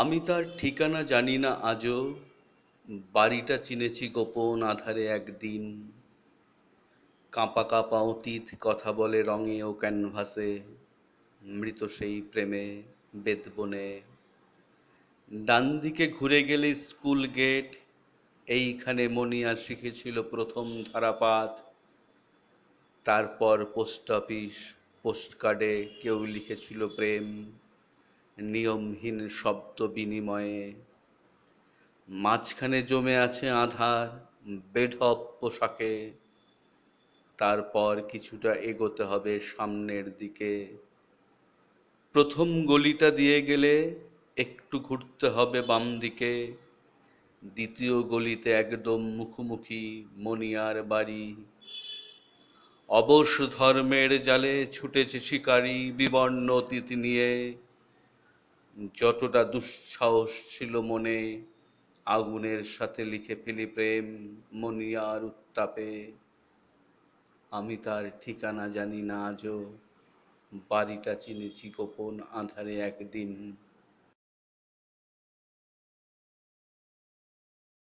আমি তার ঠিকানা জানি না আজও বাড়িটা চিনেছি গোপন আধারে একদিন কাঁপা কাঁপা অতীত কথা বলে রঙে ও ক্যানভাসে মৃত সেই প্রেমে বেদবনে ডান দিকে ঘুরে গেলে স্কুল গেট এইখানে মনিয়া শিখেছিল প্রথম ধারাপাত তারপর পোস্ট অফিস কার্ডে কেউ লিখেছিল প্রেম নিয়মহীন শব্দ বিনিময়ে মাঝখানে জমে আছে আধার বেঢপ পোশাকে তারপর কিছুটা এগোতে হবে সামনের দিকে প্রথম গলিটা দিয়ে গেলে একটু ঘুরতে হবে বাম দিকে দ্বিতীয় গলিতে একদম মুখোমুখি মনিয়ার বাড়ি অবশ ধর্মের জালে ছুটেছে শিকারী বিবর্ণ অতীত নিয়ে যতটা দুঃসাহস ছিল মনে আগুনের সাথে লিখে ফেলি প্রেম মনিয়ার উত্তাপে আমি তার ঠিকানা জানি না আজও বাড়িটা চিনেছি গোপন আধারে একদিন